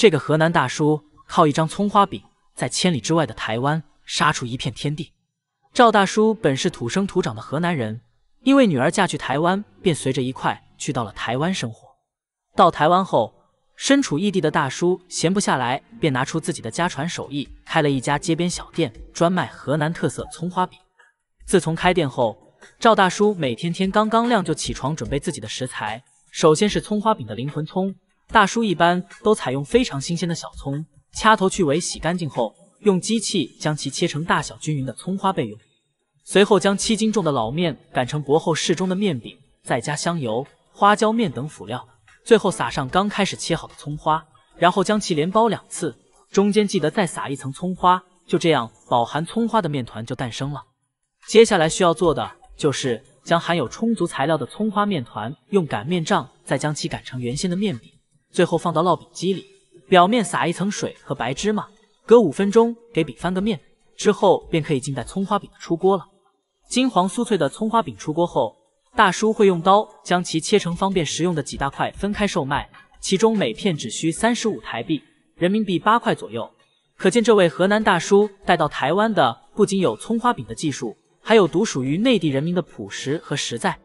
这个河南大叔靠一张葱花饼，在千里之外的台湾杀出一片天地。赵大叔本是土生土长的河南人，因为女儿嫁去台湾，便随着一块去到了台湾生活。到台湾后，身处异地的大叔闲不下来，便拿出自己的家传手艺，开了一家街边小店，专卖河南特色葱花饼。自从开店后，赵大叔每天天刚刚亮就起床准备自己的食材，首先是葱花饼的灵魂葱。大叔一般都采用非常新鲜的小葱，掐头去尾，洗干净后，用机器将其切成大小均匀的葱花备用。随后将七斤重的老面擀成薄厚适中的面饼，再加香油、花椒面等辅料，最后撒上刚开始切好的葱花，然后将其连包两次，中间记得再撒一层葱花。就这样，饱含葱花的面团就诞生了。接下来需要做的就是将含有充足材料的葱花面团用擀面杖再将其擀成原先的面饼。最后放到烙饼机里，表面撒一层水和白芝麻，隔五分钟给饼翻个面，之后便可以静待葱花饼的出锅了。金黄酥脆的葱花饼出锅后，大叔会用刀将其切成方便食用的几大块，分开售卖，其中每片只需三十五台币，人民币八块左右。可见这位河南大叔带到台湾的不仅有葱花饼的技术，还有独属于内地人民的朴实和实在。